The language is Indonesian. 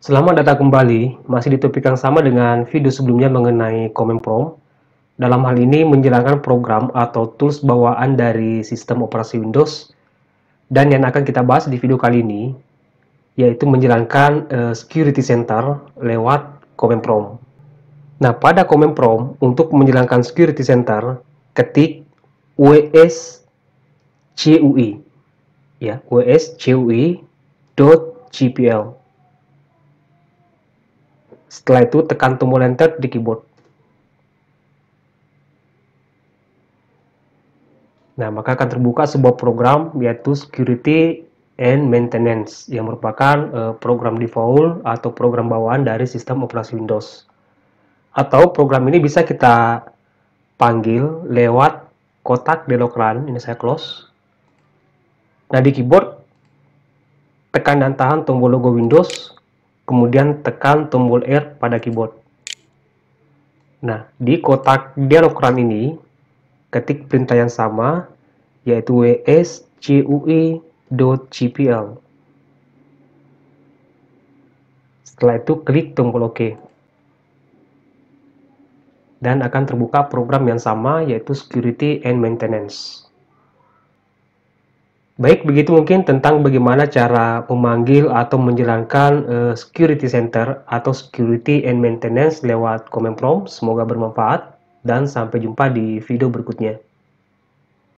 Selamat datang kembali, masih di topik yang sama dengan video sebelumnya mengenai Command prompt Dalam hal ini menjalankan program atau tools bawaan dari sistem operasi Windows. Dan yang akan kita bahas di video kali ini, yaitu menjalankan uh, Security Center lewat Command prompt. Nah, pada Command prompt untuk menjalankan Security Center, ketik wscui, ya WSCUI.gpl setelah itu tekan tombol Enter di keyboard. Nah, maka akan terbuka sebuah program yaitu Security and Maintenance yang merupakan uh, program default atau program bawaan dari sistem operasi Windows. Atau program ini bisa kita panggil lewat kotak run ini saya close. Nah, di keyboard tekan dan tahan tombol logo Windows, kemudian tekan tombol R pada keyboard. Nah, di kotak dialog dialogram ini, ketik perintah yang sama, yaitu wscue.gpl. Setelah itu, klik tombol OK. Dan akan terbuka program yang sama, yaitu Security and Maintenance. Baik, begitu mungkin tentang bagaimana cara memanggil atau menjalankan uh, security center atau security and maintenance lewat Command Prompt. Semoga bermanfaat dan sampai jumpa di video berikutnya.